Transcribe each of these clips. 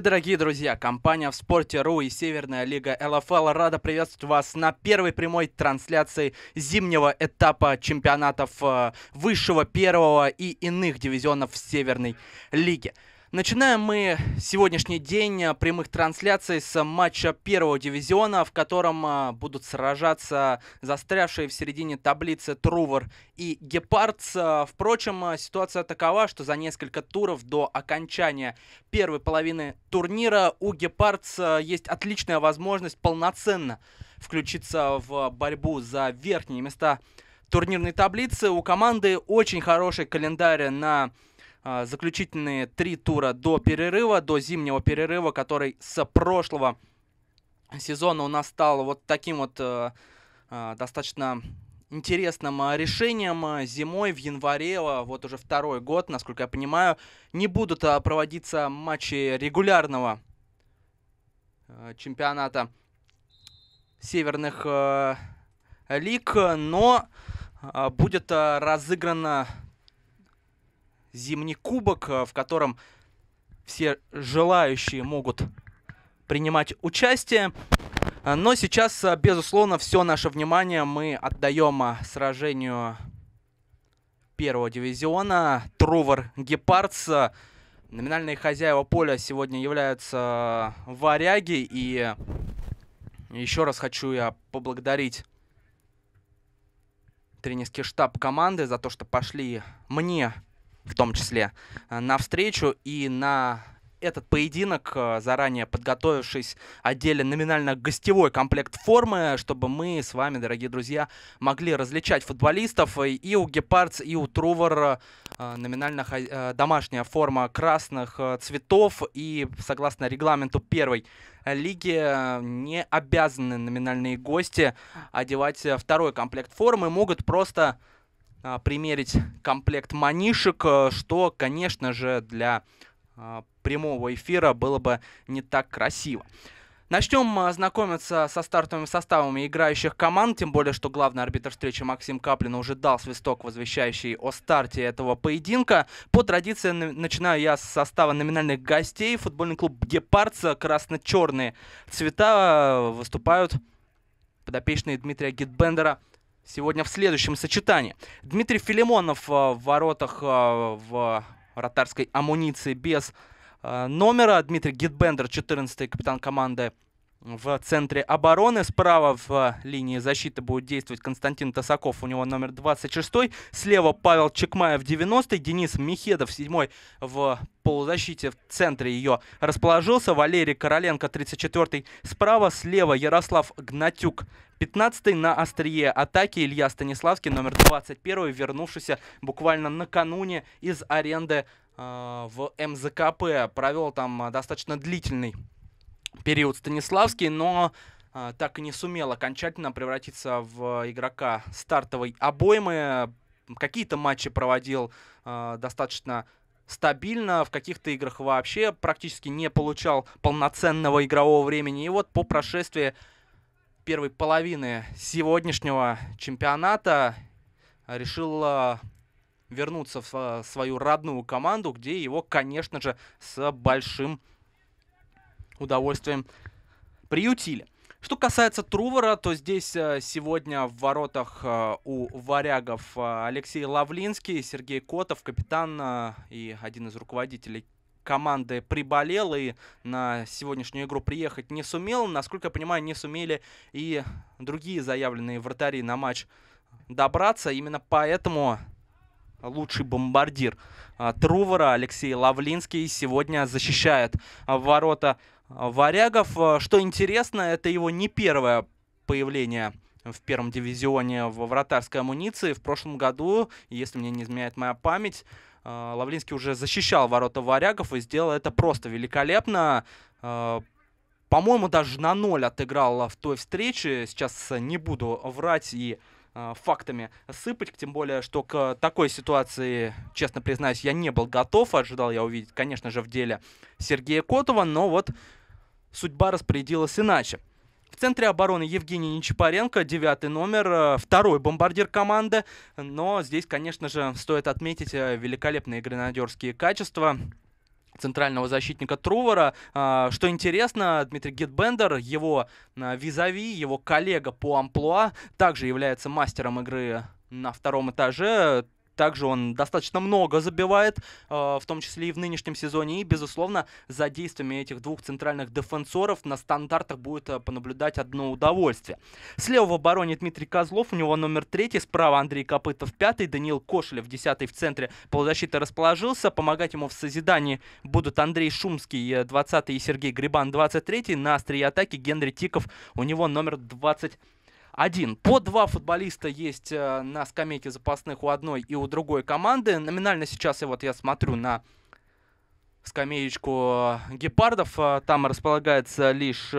Здравствуйте, дорогие друзья! Компания в спорте РУ и Северная лига ЛФЛ рада приветствовать вас на первой прямой трансляции зимнего этапа чемпионатов э, высшего, первого и иных дивизионов Северной Лиги. Начинаем мы сегодняшний день э, прямых трансляций с матча первого дивизиона, в котором э, будут сражаться застрявшие в середине таблицы Трувер и Гепардс. Э, впрочем, ситуация такова, что за несколько туров до окончания первой половины турнира у Гепардс есть отличная возможность полноценно включиться в борьбу за верхние места турнирной таблицы. У команды очень хороший календарь на а, заключительные три тура до перерыва, до зимнего перерыва, который с прошлого сезона у нас стал вот таким вот э, а, достаточно интересным а, решением. Зимой, в январе, вот уже второй год, насколько я понимаю, не будут проводиться матчи регулярного э, чемпионата северных э, лиг, но будет разыграна зимний кубок, э, в котором все желающие могут принимать участие. Э, но сейчас, э, безусловно, все наше внимание мы отдаем сражению первого дивизиона Трувор Гепардс. Номинальные хозяева поля сегодня являются варяги. И еще раз хочу я поблагодарить тренерский штаб команды за то, что пошли мне в том числе, э, на встречу и на этот поединок, э, заранее подготовившись, одели номинально гостевой комплект формы, чтобы мы с вами, дорогие друзья, могли различать футболистов. И у Гепардс, и у Трувор э, номинально домашняя форма красных цветов. И согласно регламенту первой лиги не обязаны номинальные гости одевать второй комплект формы, могут просто а, примерить комплект манишек, э, что, конечно же, для а, прямого эфира было бы не так красиво. Начнем э, знакомиться со стартовыми составами играющих команд, тем более, что главный арбитр встречи Максим Каплин уже дал свисток, возвещающий о старте этого поединка. По традиции начинаю я с состава номинальных гостей. Футбольный клуб Гепардса, красно-черные цвета э, выступают подопечные Дмитрия Гитбендера – сегодня в следующем сочетании. Дмитрий Филимонов э, в воротах э, в вратарской амуниции без э, номера. Дмитрий Гитбендер, 14-й капитан команды в центре обороны. Справа в линии защиты будет действовать Константин Тасаков, у него номер 26. Слева Павел Чекмаев, 90. Денис Михедов, 7 в полузащите. В центре ее расположился. Валерий Короленко, 34. Справа, слева Ярослав Гнатюк, 15 на острие атаки Илья Станиславский, номер 21 вернувшийся буквально накануне из аренды э, в МЗКП. Провел там э, достаточно длительный период Станиславский, но э, так и не сумел окончательно превратиться в игрока стартовой обоймы. Какие-то матчи проводил э, достаточно стабильно, в каких-то играх вообще практически не получал полноценного игрового времени. И вот по прошествии первой половины сегодняшнего чемпионата решил а, вернуться в а, свою родную команду, где его, конечно же, с большим удовольствием приютили. Что касается Трувора, то здесь а, сегодня в воротах у варягов Алексей Лавлинский, Сергей Котов, капитан и один из руководителей команды приболел и на сегодняшнюю игру приехать не сумел. Насколько я понимаю, не сумели и другие заявленные вратари на матч добраться. Именно поэтому лучший бомбардир а, Трувора Алексей Лавлинский сегодня защищает а, ворота а, Варягов. Что интересно, это его не первое появление в первом дивизионе в вратарской амуниции. В прошлом году, если мне не изменяет моя память, а, Лавлинский уже защищал ворота варягов и сделал это просто великолепно. А, по-моему, даже на ноль отыграл в той встрече. Сейчас э, не буду врать и э, фактами сыпать, тем более, что к такой ситуации, честно признаюсь, я не был готов, ожидал я увидеть, конечно же, в деле Сергея Котова, но вот судьба распорядилась иначе. В центре обороны Евгений Нечапаренко, девятый номер, э, второй бомбардир команды. Но здесь, конечно же, стоит отметить э, великолепные гренадерские качества центрального защитника Трувора. А, что интересно, Дмитрий Гитбендер, его э, визави, его коллега по амплуа, также является мастером игры на втором этаже, также он достаточно много забивает, э, в том числе и в нынешнем сезоне. И, безусловно, за действиями этих двух центральных дефенсоров на стандартах будет э, понаблюдать одно удовольствие. Слева в обороне Дмитрий Козлов, у него номер третий, справа Андрей Копытов пятый, Даниил Кошелев десятый в центре полузащиты расположился. Помогать ему в созидании будут Андрей Шумский, 20 э, и Сергей Грибан, 23 На острие атаки Генри Тиков, у него номер 20. Один. По два футболиста есть э, на скамейке запасных у одной и у другой команды. Номинально сейчас я вот я смотрю на скамеечку э, гепардов. Э, там располагается лишь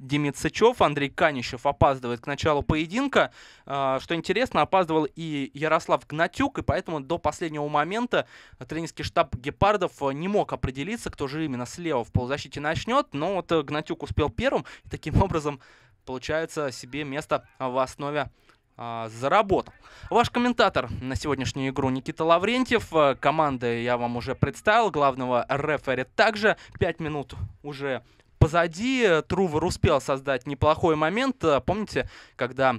Демид Андрей Канищев опаздывает к началу поединка. Что интересно, опаздывал и Ярослав Гнатюк, и поэтому до последнего момента тренерский штаб гепардов не мог определиться, кто же именно слева в полузащите начнет, но вот Гнатюк успел первым, и таким образом получается, себе место в основе а, заработал. Ваш комментатор на сегодняшнюю игру Никита Лаврентьев. Э, команды я вам уже представил, главного рефери также. Пять минут уже позади. Трувер успел создать неплохой момент. Э, помните, когда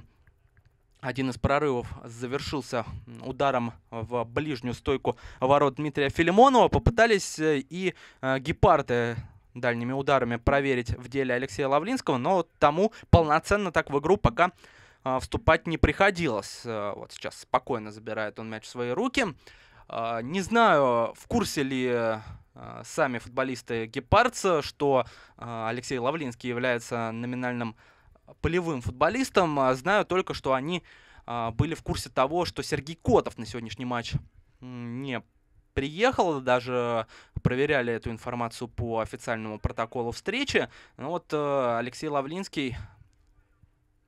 один из прорывов завершился ударом в ближнюю стойку ворот Дмитрия Филимонова. Попытались э, и гепарды дальними ударами проверить в деле Алексея Лавлинского, но тому полноценно так в игру пока а, вступать не приходилось. А, вот сейчас спокойно забирает он мяч в свои руки. А, не знаю, в курсе ли сами футболисты Гепардса, что Алексей Лавлинский является номинальным полевым футболистом. Знаю только, что они были в курсе того, что Сергей Котов на сегодняшний матч не приехал, даже проверяли эту информацию по официальному протоколу встречи. Ну вот э, Алексей Лавлинский,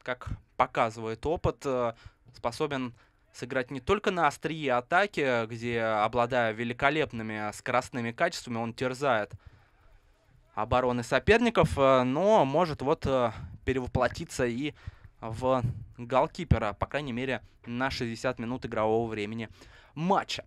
как показывает опыт, э, способен сыграть не только на острие атаки, где, обладая великолепными скоростными качествами, он терзает обороны соперников, э, но может вот перевоплотиться и в голкипера, по крайней мере, на 60 минут игрового времени матча.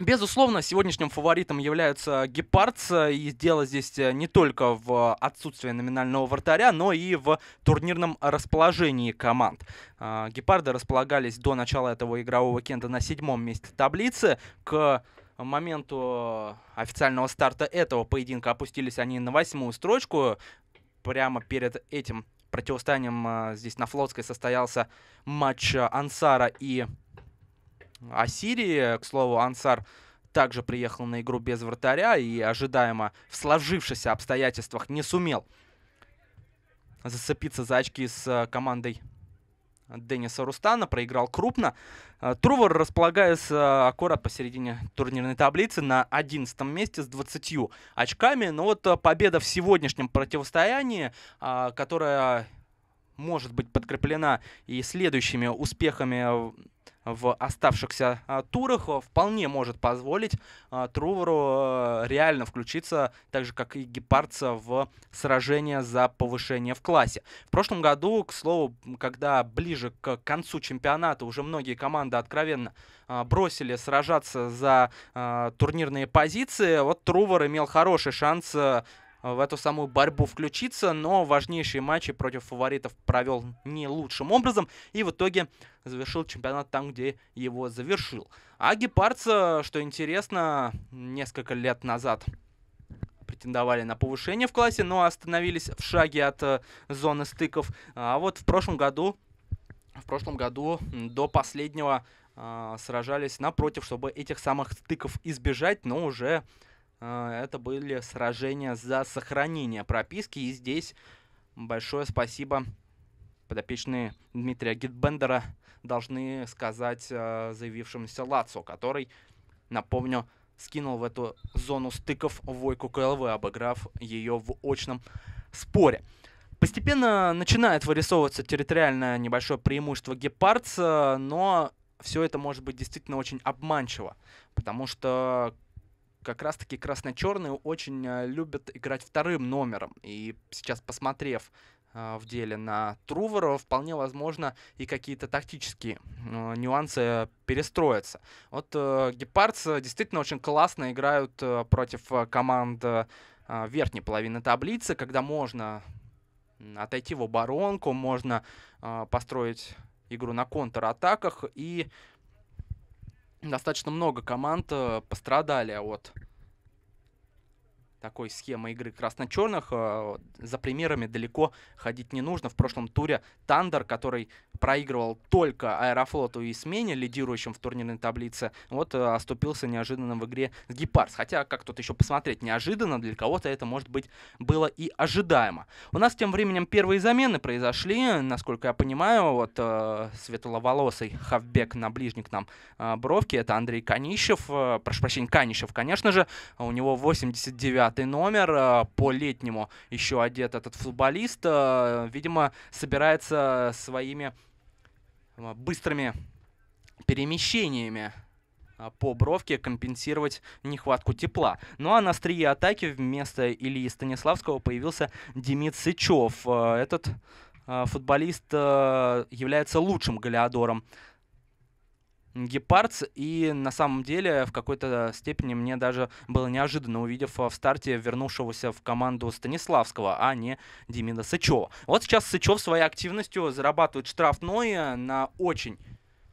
Безусловно, сегодняшним фаворитом являются Гепардс, и дело здесь э, не только в отсутствии номинального вратаря, но и в турнирном расположении команд. А, Гепарды располагались до начала этого игрового кента на седьмом месте таблицы, к моменту официального старта этого поединка опустились они на восьмую строчку. Прямо перед этим противостоянием э, здесь на Флотской состоялся матч Ансара и о Сирии. К слову, Ансар также приехал на игру без вратаря и ожидаемо в сложившихся обстоятельствах не сумел зацепиться за очки с э, командой Дениса Рустана, проиграл крупно. Э, Трувор располагается э, аккурат посередине турнирной таблицы на 11 месте с 20 очками. Но ну вот победа в сегодняшнем противостоянии, которая может быть подкреплена и следующими успехами в оставшихся а, турах э, вполне может позволить а, Трувору а, реально включиться, так же как и Гепардса, в сражение за повышение в классе. В прошлом году, к слову, когда ближе к концу чемпионата уже многие команды откровенно а, бросили сражаться за а, турнирные позиции, вот Трувор имел хороший шанс э, в эту самую борьбу включиться, но важнейшие матчи против фаворитов провел не лучшим образом и в итоге завершил чемпионат там, где его завершил. А Гепардса, что интересно, несколько лет назад претендовали на повышение в классе, но остановились в шаге от э, зоны стыков. А вот в прошлом году, в прошлом году до последнего а, сражались напротив, чтобы этих самых стыков избежать, но уже а, это были сражения за сохранение прописки. И здесь большое спасибо подопечные Дмитрия Гитбендера должны сказать а, заявившемуся Лацо, который, напомню, скинул в эту зону стыков Войку КЛВ, обыграв ее в очном споре. Постепенно начинает вырисовываться территориальное небольшое преимущество Гепардс, но все это может быть действительно очень обманчиво, потому что как раз-таки красно-черные очень э, любят играть вторым номером. И сейчас, посмотрев э, в деле на Трувора, вполне возможно и какие-то тактические э, нюансы перестроятся. Вот э, Гепардс действительно очень классно играют э, против э, команд верхней половины таблицы, когда можно отойти в оборонку, можно построить игру на контратаках и достаточно много команд э, пострадали от такой схемы игры красно-черных. Э, за примерами далеко ходить не нужно. В прошлом туре Тандер, который проигрывал только Аэрофлоту и Смене, лидирующим в турнирной таблице, вот э, оступился неожиданно в игре с Гепарс. Хотя, как тут еще посмотреть, неожиданно для кого-то это, может быть, было и ожидаемо. У нас тем временем первые замены произошли, насколько я понимаю, вот э, светловолосый хавбек на ближний к нам э, бровке, это Андрей Канищев, э, прошу прощения, Канищев, конечно же, у него 89 номер, э, по-летнему еще одет этот футболист, э, видимо, собирается своими ну, а быстрыми перемещениями а, по бровке компенсировать нехватку тепла. Ну а на острие атаки вместо Ильи Станиславского появился Демид Сычев. Э, этот э, футболист э, является лучшим голеадором Гепардс, и на самом деле в какой-то степени мне даже было неожиданно, увидев а, в старте вернувшегося в команду Станиславского, а не Димина Сычева. Вот сейчас Сычев своей активностью зарабатывает штрафное на очень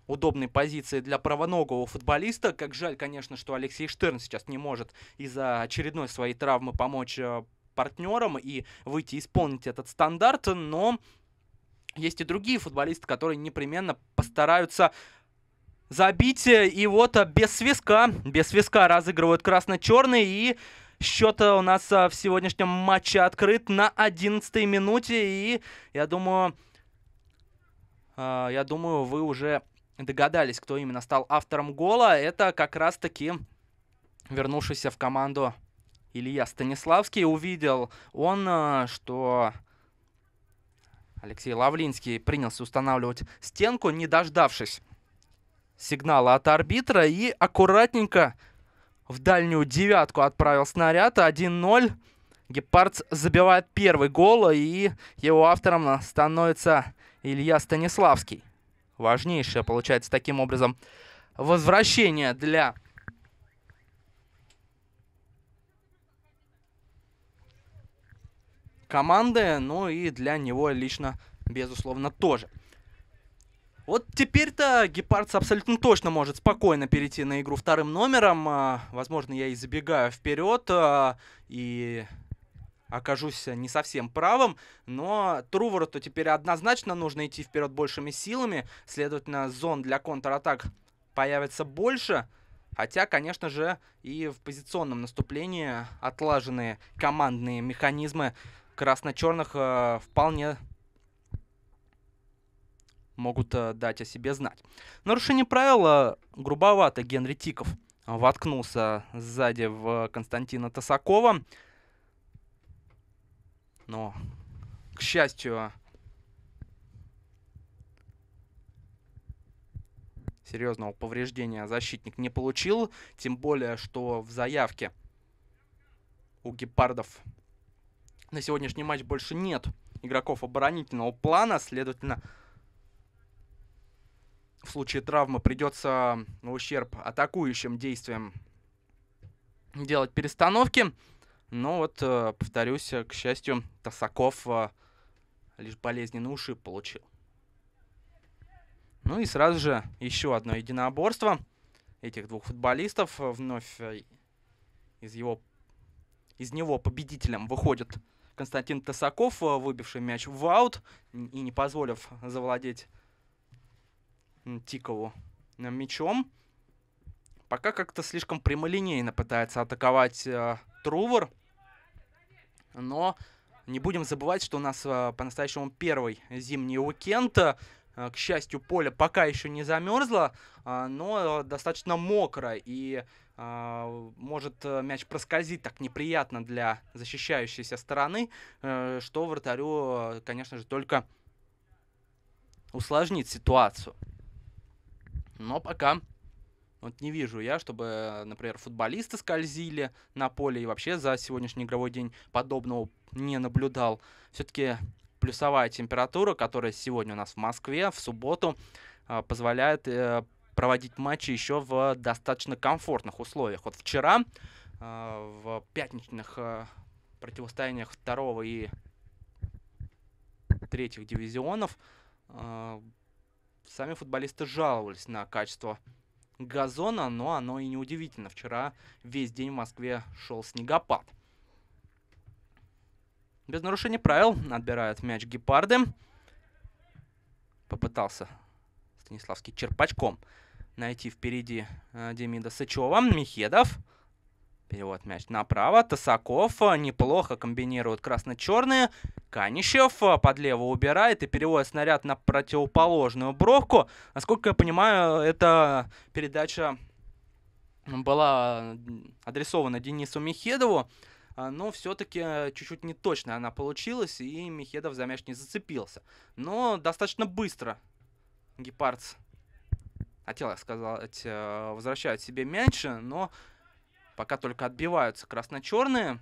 удобной позиции для правоногого футболиста. Как жаль, конечно, что Алексей Штерн сейчас не может из-за очередной своей травмы помочь а, партнерам и выйти исполнить этот стандарт, но есть и другие футболисты, которые непременно постараются забитие. И вот а, без свиска, без свиска разыгрывают красно черные И счет а, у нас а, в сегодняшнем матче открыт на 11-й минуте. И я думаю, я думаю, вы уже догадались, кто именно стал автором гола. Это как раз-таки вернувшийся в команду Илья Станиславский. Увидел он, что Алексей Лавлинский принялся устанавливать стенку, не дождавшись сигнала от арбитра и аккуратненько в дальнюю девятку отправил снаряд. 1-0. Гепардс забивает первый гол, и его автором становится Илья Станиславский. Важнейшее, получается, таким образом, возвращение для команды, ну и для него лично, безусловно, тоже. Вот теперь-то Гепардс абсолютно точно может спокойно перейти на игру вторым номером. А, возможно, я и забегаю вперед а, и окажусь не совсем правым, но Трувороту теперь однозначно нужно идти вперед большими силами, следовательно, зон для контратак появится больше, хотя, конечно же, и в позиционном наступлении отлаженные командные механизмы красно-черных а, вполне могут э, дать о себе знать. Нарушение правила грубовато Генри Тиков э, воткнулся сзади в э, Константина Тасакова. Но, к счастью, серьезного повреждения защитник не получил. Тем более, что в заявке у гепардов на сегодняшний матч больше нет игроков оборонительного плана. Следовательно, в случае травмы придется ущерб атакующим действиям делать перестановки. Но вот, э, повторюсь, э, к счастью, Тасаков э, лишь болезненный ушиб получил. Ну и сразу же еще одно единоборство этих двух футболистов. Вновь из, его, из него победителем выходит Константин Тасаков, выбивший мяч в аут и не позволив завладеть Тикову э, мячом. Пока как-то слишком прямолинейно пытается атаковать э, Трувор. Но не будем забывать, что у нас э, по-настоящему первый зимний уикенд. Э, к счастью, поле пока еще не замерзло, э, но достаточно мокро. И э, может э, мяч проскользить так неприятно для защищающейся стороны, э, что вратарю, э, конечно же, только усложнит ситуацию. Но пока вот не вижу я, чтобы, например, футболисты скользили на поле и вообще за сегодняшний игровой день подобного не наблюдал. Все-таки плюсовая температура, которая сегодня у нас в Москве, в субботу, а, позволяет э, проводить матчи еще в достаточно комфортных условиях. Вот вчера а, в пятничных а, противостояниях второго и третьих дивизионов Сами футболисты жаловались на качество газона, но оно и неудивительно. Вчера весь день в Москве шел снегопад. Без нарушения правил отбирают мяч гепарды. Попытался Станиславский черпачком найти впереди э, Демида Сычева. Михедов. Перевод мяч направо. Тасаков э, неплохо комбинирует красно-черные. Канищев э, под лево убирает и переводит снаряд на противоположную бровку. Насколько я понимаю, эта передача была э, адресована Денису Мехедову. Но все-таки чуть-чуть неточная она получилась, и Мехедов за мяч не зацепился. Но достаточно быстро Гепард хотел я сказать, возвращает себе мяч, но Пока только отбиваются красно-черные.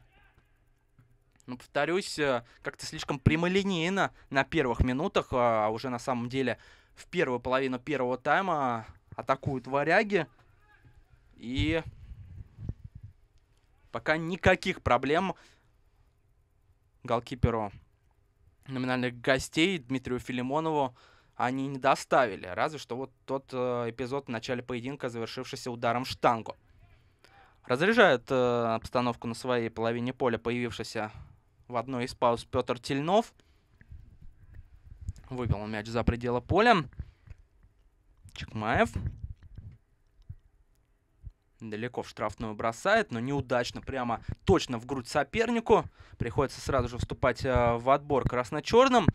Но, повторюсь, э, как-то слишком прямолинейно на первых минутах, а, а уже на самом деле в первую половину первого тайма атакуют варяги. И пока никаких проблем голкиперу номинальных гостей Дмитрию Филимонову они не доставили. Разве что вот тот э, эпизод в начале поединка, завершившийся ударом штангу. Разряжает э, обстановку на своей половине поля, появившийся в одной из пауз Петр Тельнов. Выбил мяч за пределы поля. Чекмаев. Далеко в штрафную бросает, но неудачно, прямо точно в грудь сопернику. Приходится сразу же вступать э, в отбор красно-черным,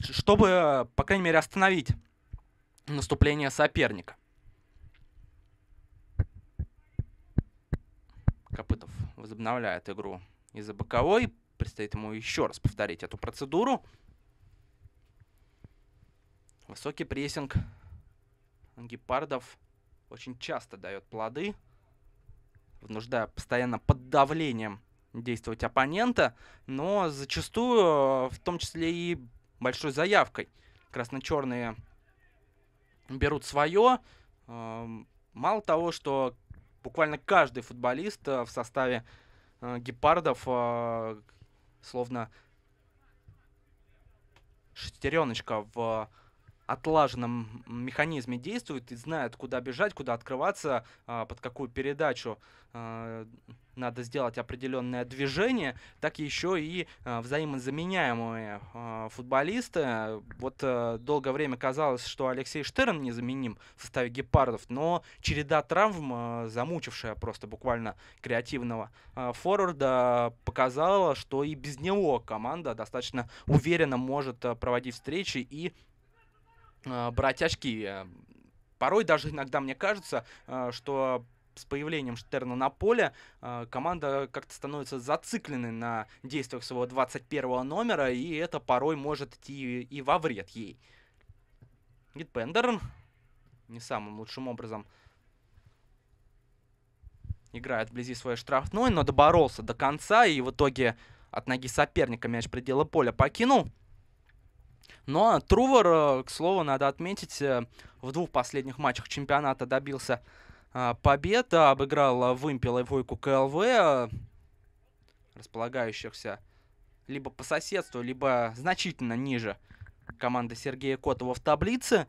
чтобы, э, по крайней мере, остановить наступление соперника. Копытов возобновляет игру из-за боковой. Предстоит ему еще раз повторить эту процедуру. Высокий прессинг гепардов очень часто дает плоды, внуждая постоянно под давлением действовать оппонента, но зачастую, в том числе и большой заявкой. Красно-черные берут свое. Эм, мало того, что буквально каждый футболист э, в составе э, гепардов э, словно шестереночка в отлаженном механизме действуют и знают, куда бежать, куда открываться, а, под какую передачу а, надо сделать определенное движение, так еще и а, взаимозаменяемые футболисты. Вот э, долгое время казалось, что Алексей Штерн незаменим в составе гепардов, но череда травм, замучившая просто буквально креативного э, форварда, показала, что и без него команда достаточно уверенно может проводить встречи и а, брать очки. Порой даже иногда мне кажется, а, что с появлением Штерна на поле а, команда как-то становится зацикленной на действиях своего 21 номера, и это порой может идти и во вред ей. Гитпендер не самым лучшим образом играет вблизи своей штрафной, но доборолся до конца и в итоге от ноги соперника мяч предела поля покинул. Но ну, а Трувор, э, к слову, надо отметить, э, в двух последних матчах чемпионата добился э, победы, обыграл Вымпел и Войку КЛВ, располагающихся либо по соседству, либо значительно ниже команды Сергея Котова в таблице.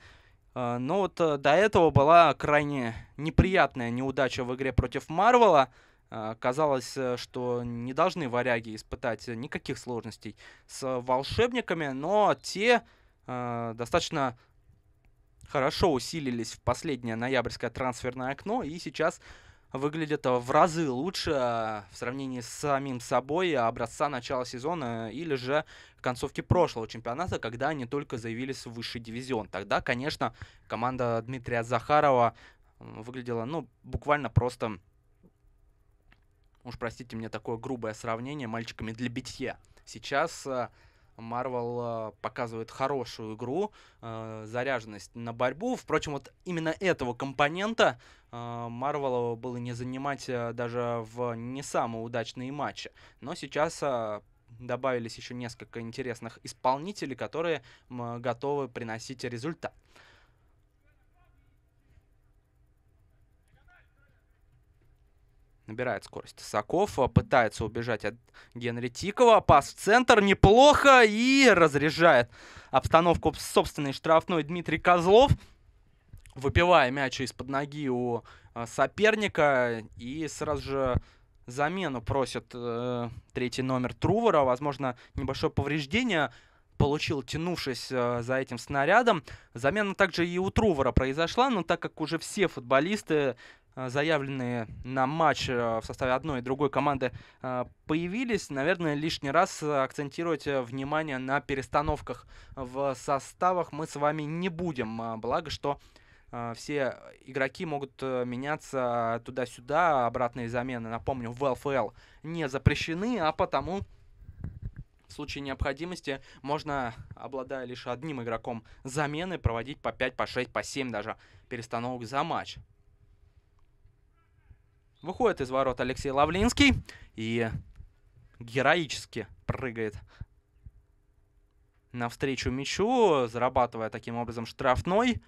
Но вот до этого была крайне неприятная неудача в игре против Марвела – а, казалось, э, что не должны варяги испытать никаких сложностей с волшебниками, но те э, достаточно хорошо усилились в последнее ноябрьское трансферное окно и сейчас выглядят в разы лучше а, в сравнении с самим собой образца начала сезона или же концовки прошлого чемпионата, когда они только заявились в высший дивизион. Тогда, конечно, команда Дмитрия Захарова выглядела, ну, буквально просто уж простите мне такое грубое сравнение, мальчиками для битья. Сейчас Марвел э, э, показывает хорошую игру, э, заряженность на борьбу. Впрочем, вот именно этого компонента Марвелу было не занимать даже в не самые удачные матчи. Но сейчас добавились еще несколько интересных исполнителей, которые готовы приносить результат. Набирает скорость Тысаков, э, пытается убежать от Генри Тикова. Пас в центр, неплохо и разряжает обстановку собственной штрафной Дмитрий Козлов. Выпивая мяч из-под ноги у э, соперника и сразу же замену просит э, третий номер Трувера. Возможно, небольшое повреждение получил, тянувшись э, за этим снарядом. Замена также и у Трувера произошла, но так как уже все футболисты Э, заявленные на матч э, в составе одной и другой команды э, появились. Наверное, лишний раз акцентировать внимание на перестановках в составах мы с вами не будем. А, благо, что все игроки могут меняться туда-сюда, обратные замены, напомню, в ЛФЛ не запрещены, а потому в случае необходимости можно, обладая лишь одним игроком замены, проводить по 5, по 6, по 7 даже перестановок за матч. Выходит из ворот Алексей Лавлинский и героически прыгает навстречу мячу, зарабатывая таким образом штрафной.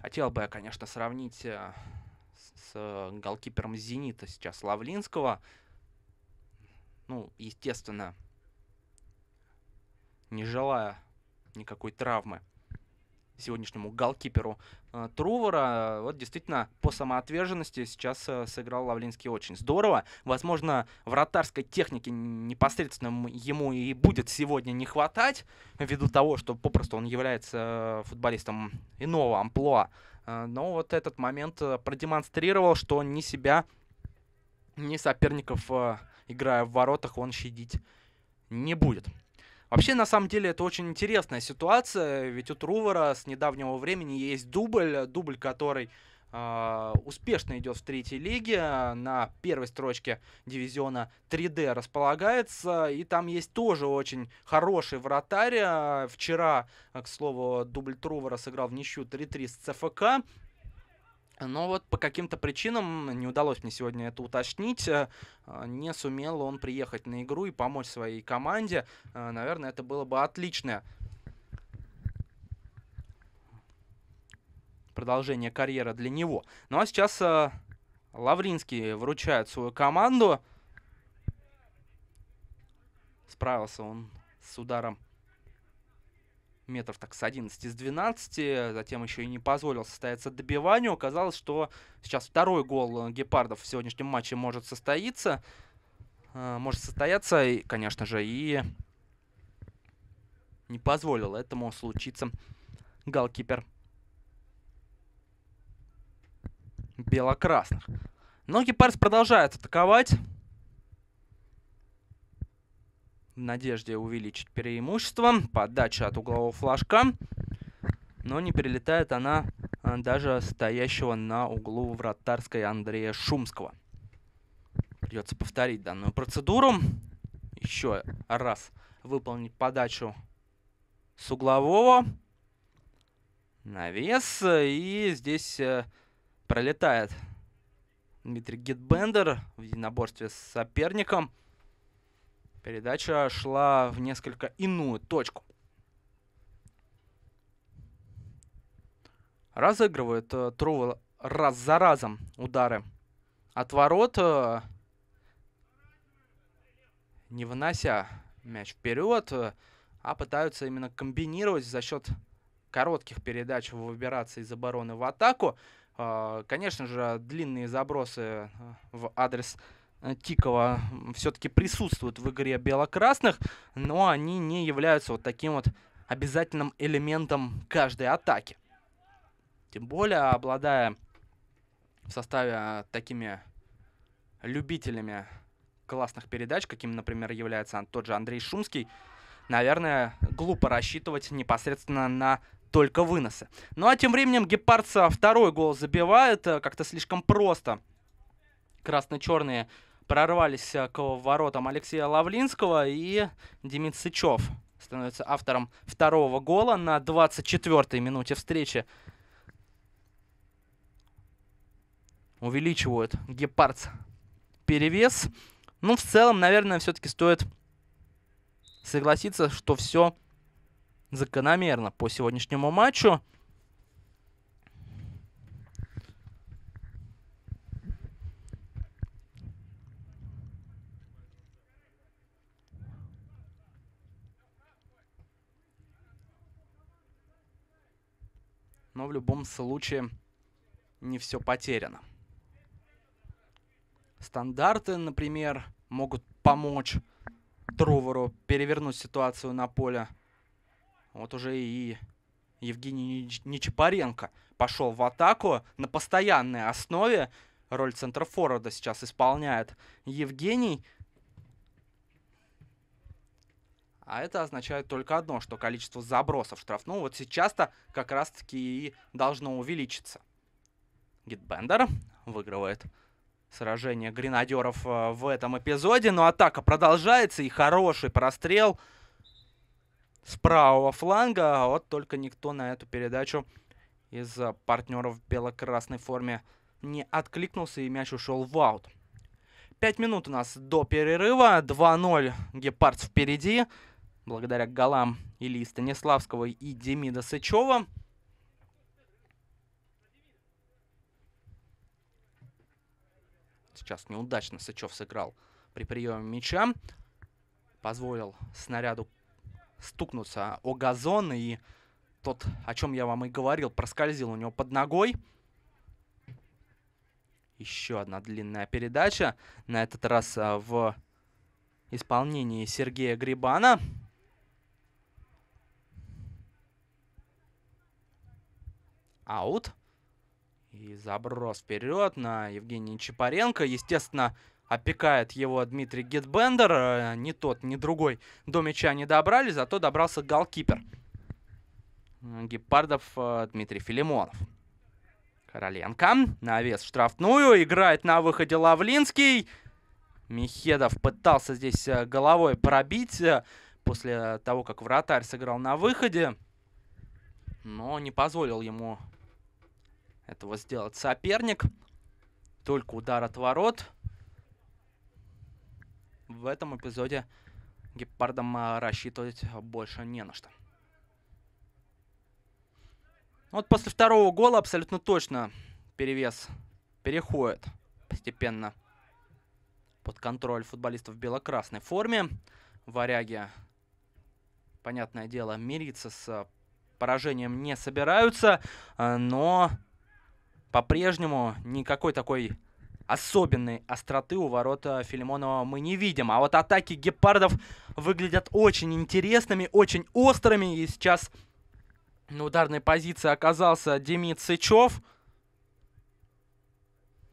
Хотел бы я, конечно, сравнить э, с голкипером «Зенита» сейчас Лавлинского. Ну, естественно, не желая никакой травмы сегодняшнему голкиперу э, Трувора. Вот действительно по самоотверженности сейчас э, сыграл Лавлинский очень здорово. Возможно, вратарской техники непосредственно ему и будет сегодня не хватать, ввиду того, что попросту он является э, футболистом иного амплуа. Э, но вот этот момент э, продемонстрировал, что ни себя, ни соперников, э, играя в воротах, он щадить не будет. Вообще, на самом деле, это очень интересная ситуация, ведь у Трувора с недавнего времени есть дубль, дубль, который э, успешно идет в третьей лиге, а, на первой строчке дивизиона 3D располагается, и там есть тоже очень хороший вратарь. А, вчера, к слову, дубль Трувора сыграл в ничью 3-3 с ЦФК, но вот по каким-то причинам не удалось мне сегодня это уточнить. Э, а, не сумел он приехать на игру и помочь своей команде. Э, наверное, это было бы отличное продолжение карьеры для него. Ну а сейчас э, Лавринский вручает свою команду. Справился он с ударом метров так с 11, с 12, затем еще и не позволил состояться добиванию. Оказалось, что сейчас второй гол э, Гепардов в сегодняшнем матче может состоиться. Э, может состояться, и, конечно же, и не позволил этому случиться голкипер белокрасных. Но Гепардс продолжает атаковать в надежде увеличить преимущество. Подача от углового флажка. Но не прилетает она а, даже стоящего на углу вратарской Андрея Шумского. Придется повторить данную процедуру. Еще раз выполнить подачу с углового. Навес. И здесь э, пролетает Дмитрий Гитбендер в единоборстве с соперником. Передача шла в несколько иную точку. Разыгрывает э, Трувел раз за разом удары от ворот, э, не вынося мяч вперед, э, а пытаются именно комбинировать за счет коротких передач выбираться из обороны в атаку. Конечно же, длинные забросы в адрес Э, Тикова все-таки присутствуют в игре бело-красных, но они не являются вот таким вот обязательным элементом каждой атаки. Тем более, обладая в составе а, такими любителями классных передач, каким, например, является тот же Андрей Шумский, наверное, глупо рассчитывать непосредственно на только выносы. Ну а тем временем Гепардса второй гол забивает, э, как-то слишком просто красно-черные прорвались э, к воротам Алексея Лавлинского, и Демид Сычев становится автором второго гола на 24-й минуте встречи. Увеличивают Гепардс перевес. Ну, в целом, наверное, все-таки стоит согласиться, что все закономерно по сегодняшнему матчу. но в любом случае не все потеряно. Стандарты, например, могут помочь Трувору перевернуть ситуацию на поле. Вот уже и Евгений Нечапаренко пошел в атаку на постоянной основе. Роль центрфорварда сейчас исполняет Евгений. А это означает только одно, что количество забросов в ну, вот сейчас-то как раз-таки и должно увеличиться. Гитбендер выигрывает сражение гренадеров э, в этом эпизоде, но ну, атака продолжается и хороший прострел с правого фланга. А вот только никто на эту передачу из партнеров в бело-красной форме не откликнулся и мяч ушел в аут. Пять минут у нас до перерыва. 2-0 Гепард впереди благодаря голам Ильи Станиславского и Демида Сычева. Сейчас неудачно Сычев сыграл при приеме мяча. Позволил снаряду стукнуться о газон. И тот, о чем я вам и говорил, проскользил у него под ногой. Еще одна длинная передача. На этот раз а, в исполнении Сергея Грибана. аут. И заброс вперед на Евгения Чапаренко. Естественно, опекает его Дмитрий Гетбендер. Э, ни тот, ни другой до мяча не добрали, зато добрался голкипер. Гепардов э, Дмитрий Филимонов. Короленко. Навес в штрафную. Играет на выходе Лавлинский. Михедов пытался здесь э, головой пробить после того, как вратарь сыграл на выходе. Но не позволил ему этого сделать соперник. Только удар от ворот. В этом эпизоде гепардам рассчитывать больше не на что. Вот после второго гола абсолютно точно перевес переходит постепенно под контроль футболистов в бело форме. Варяги, понятное дело, мириться с поражением не собираются, э, но по-прежнему никакой такой особенной остроты у ворота Филимонова мы не видим. А вот атаки гепардов выглядят очень интересными, очень острыми. И сейчас на ударной позиции оказался Демид Сычев.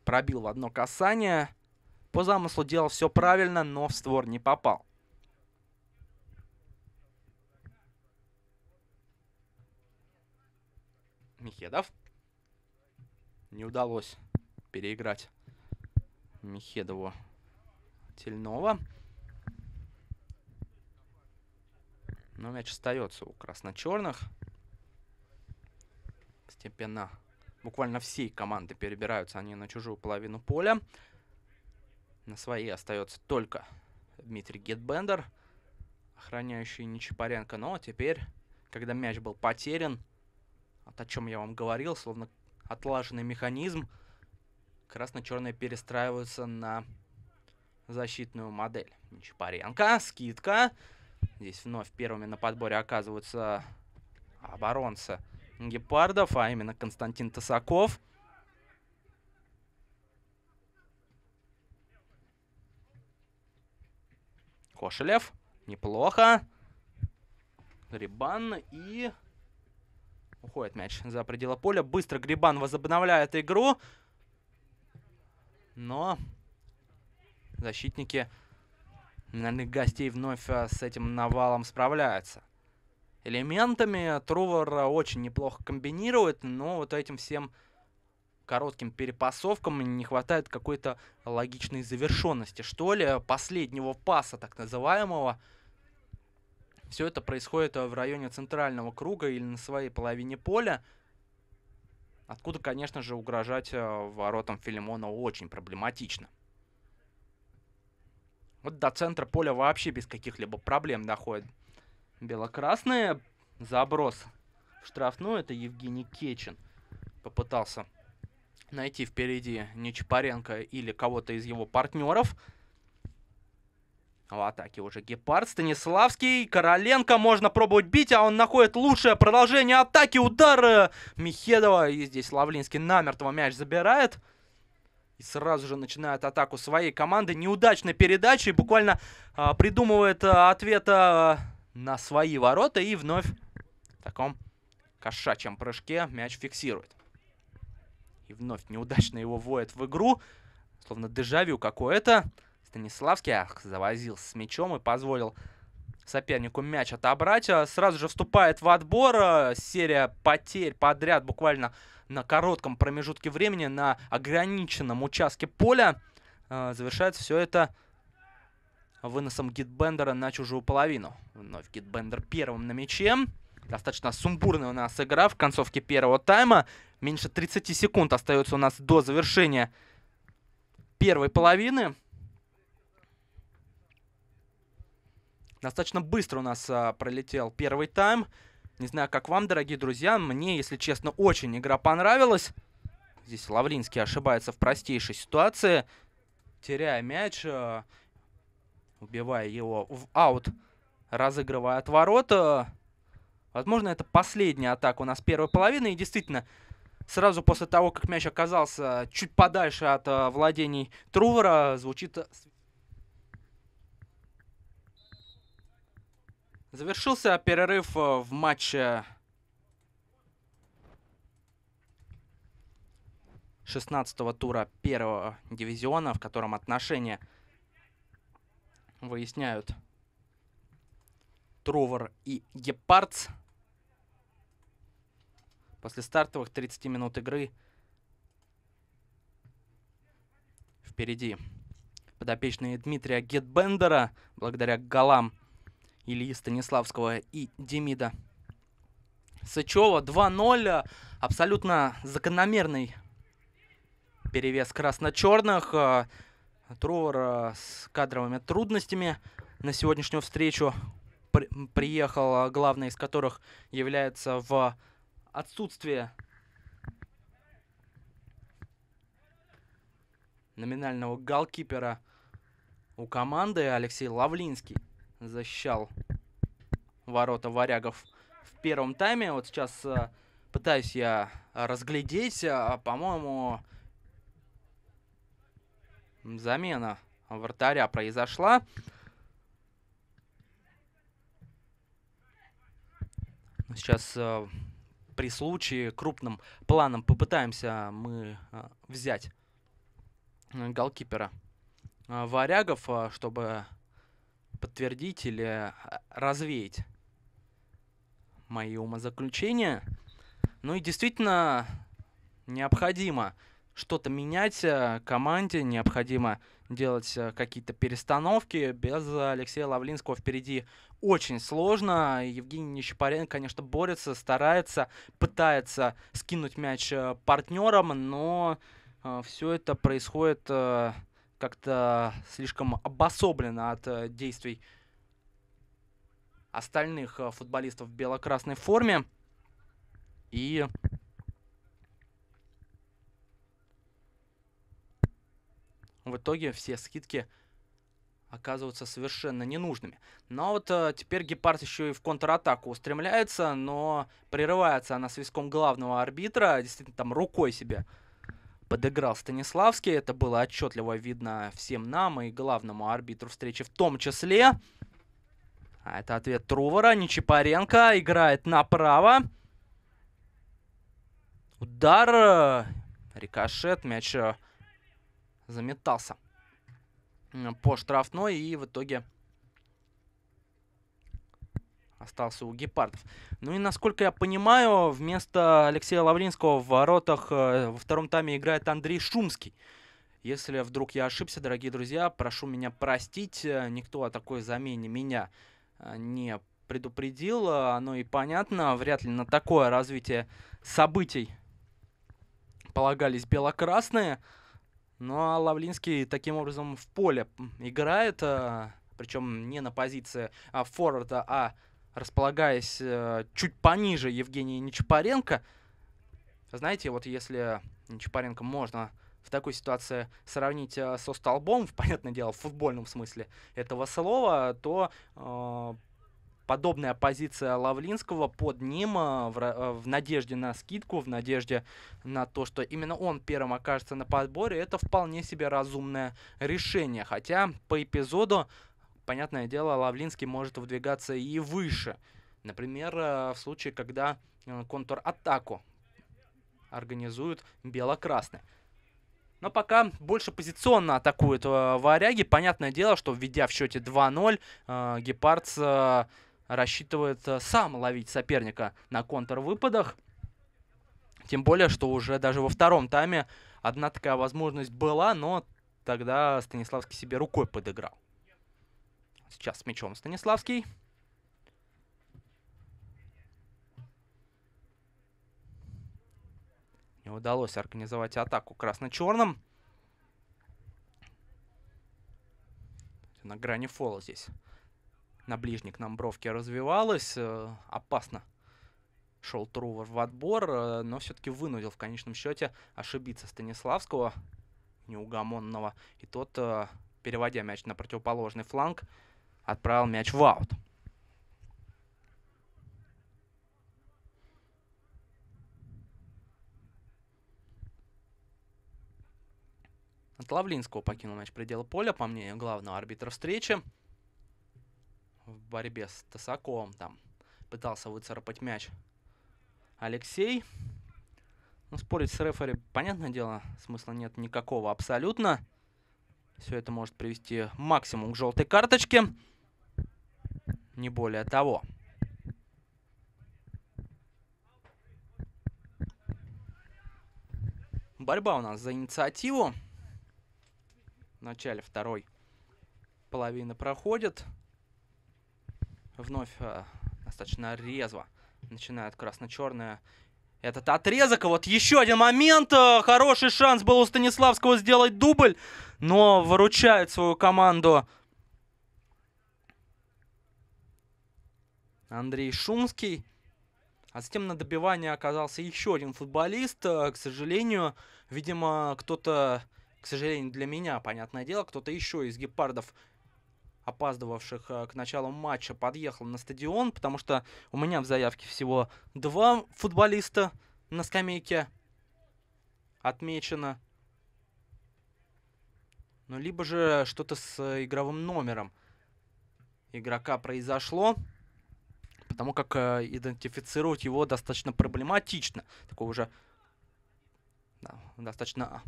Пробил в одно касание. По замыслу делал все правильно, но в створ не попал. Михедов не удалось переиграть Михедову Тельнова. Но мяч остается у красно-черных. Степенно буквально всей команды перебираются они на чужую половину поля. На своей остается только Дмитрий Гетбендер, охраняющий Нечапаренко. Но ну, а теперь, когда мяч был потерян, вот о чем я вам говорил, словно отлаженный механизм. Красно-черные перестраиваются на защитную модель. Нечапаренко, скидка. Здесь вновь первыми на подборе оказываются оборонцы гепардов, а именно Константин Тасаков. Кошелев. Неплохо. Рибан и Уходит мяч за пределы поля. Быстро Грибан возобновляет игру. Но защитники номинальных гостей вновь э, с этим навалом справляются. Элементами Трувор очень неплохо комбинирует, но вот этим всем коротким перепасовкам не хватает какой-то логичной завершенности, что ли, последнего паса так называемого – все это происходит э, в районе центрального круга или на своей половине поля, откуда, конечно же, угрожать э, воротам Филимона очень проблематично. Вот до центра поля вообще без каких-либо проблем доходит. Белокрасные заброс в штрафную. Это Евгений Кечин попытался найти впереди Нечапаренко или кого-то из его партнеров – в атаке уже Гепард, Станиславский, Короленко. Можно пробовать бить, а он находит лучшее продолжение атаки. Удар э, Михедова. И здесь Лавлинский намертво мяч забирает. И сразу же начинает атаку своей команды. Неудачной передачей. Буквально а, придумывает а, ответа а, на свои ворота. И вновь в таком кошачьем прыжке мяч фиксирует. И вновь неудачно его вводит в игру. Словно дежавю какое-то. Станиславский ах, завозился с мячом и позволил сопернику мяч отобрать. А сразу же вступает в отбор. А, серия потерь подряд буквально на коротком промежутке времени, на ограниченном участке поля. А, завершается все это выносом гитбендера на чужую половину. Вновь гитбендер первым на мяче. Достаточно сумбурная у нас игра в концовке первого тайма. Меньше 30 секунд остается у нас до завершения первой половины. Достаточно быстро у нас а, пролетел первый тайм. Не знаю, как вам, дорогие друзья. Мне, если честно, очень игра понравилась. Здесь Лавринский ошибается в простейшей ситуации. Теряя мяч, а, убивая его в аут, разыгрывая от ворота. Возможно, это последняя атака у нас первой половины. И действительно, сразу после того, как мяч оказался чуть подальше от а, владений Трувора, звучит Завершился перерыв э, в матче шестнадцатого тура первого дивизиона, в котором отношения выясняют Трувор и Гепардс. После стартовых 30 минут игры впереди подопечные Дмитрия Гетбендера благодаря голам Ильи Станиславского и Демида Сычева. 2-0. Абсолютно закономерный перевес красно-черных. Э, Трувор э, с кадровыми трудностями на сегодняшнюю встречу при приехал, э, главный из которых является в отсутствие номинального голкипера у команды Алексей Лавлинский защищал ворота варягов в первом тайме. Вот сейчас э, пытаюсь я разглядеть, а, по-моему, замена вратаря произошла. Ну, сейчас э, при случае крупным планом попытаемся мы э, взять э, голкипера э, варягов, чтобы подтвердить или а, развеять мои умозаключения. Ну и действительно необходимо что-то менять э, команде, необходимо делать э, какие-то перестановки. Без Алексея Лавлинского впереди очень сложно. Евгений Нечапаренко, конечно, борется, старается, пытается скинуть мяч э, партнерам, но все это происходит как-то слишком обособлено от э, действий остальных э, футболистов в бело-красной форме. И в итоге все скидки оказываются совершенно ненужными. Но ну, а вот э, теперь Гепард еще и в контратаку устремляется, но прерывается она свиском главного арбитра, действительно там рукой себе подыграл Станиславский. Это было отчетливо видно всем нам и главному арбитру встречи в том числе. А это ответ Трувора, Нечипаренко играет направо. Удар. Рикошет. Мяч э, заметался по штрафной. И в итоге остался у гепардов. Ну и, насколько я понимаю, вместо Алексея Лавринского в воротах э, во втором тайме играет Андрей Шумский. Если вдруг я ошибся, дорогие друзья, прошу меня простить. Э, никто о такой замене меня э, не предупредил. Оно и понятно. Вряд ли на такое развитие событий полагались белокрасные. Ну а Лавлинский таким образом в поле играет. Причем не на позиции а, форварда, а располагаясь э, чуть пониже Евгения Нечапаренко. Знаете, вот если Нечапаренко можно в такой ситуации сравнить э, со столбом, в, понятное дело, в футбольном смысле этого слова, то э, подобная позиция Лавлинского под ним э, в, э, в надежде на скидку, в надежде на то, что именно он первым окажется на подборе, это вполне себе разумное решение. Хотя по эпизоду понятное дело, Лавлинский может выдвигаться и выше. Например, э, в случае, когда э, атаку организуют бело-красные. Но пока больше позиционно атакуют э, варяги. Понятное дело, что введя в счете 2-0, э, Гепардс э, рассчитывает сам ловить соперника на выпадах. Тем более, что уже даже во втором тайме одна такая возможность была, но тогда Станиславский себе рукой подыграл. Сейчас с мячом Станиславский. Не удалось организовать атаку красно-черным. На грани фола здесь. На ближней к нам бровке развивалась. Э, опасно шел Трувор в отбор, э, но все-таки вынудил в конечном счете ошибиться Станиславского неугомонного. И тот, э, переводя мяч на противоположный фланг, отправил мяч в аут. От Лавлинского покинул мяч предела поля, по мнению главного арбитра встречи. В борьбе с Тасаковым там пытался выцарапать мяч Алексей. Ну спорить с рефери, понятное дело, смысла нет никакого абсолютно. Все это может привести максимум к желтой карточке не более того. Борьба у нас за инициативу. В начале второй половины проходит. Вновь э, достаточно резво Начинает красно черная этот отрезок. Вот еще один момент. Э, хороший шанс был у Станиславского сделать дубль. Но выручает свою команду Андрей Шумский. А затем на добивание оказался еще один футболист. Э, к сожалению, видимо, кто-то, к сожалению, для меня, понятное дело, кто-то еще из гепардов опаздывавших э, к началу матча, подъехал на стадион, потому что у меня в заявке всего два футболиста на скамейке отмечено. Ну, либо же что-то с э, игровым номером игрока произошло потому как э, идентифицировать его достаточно проблематично. Такой уже да, достаточно а,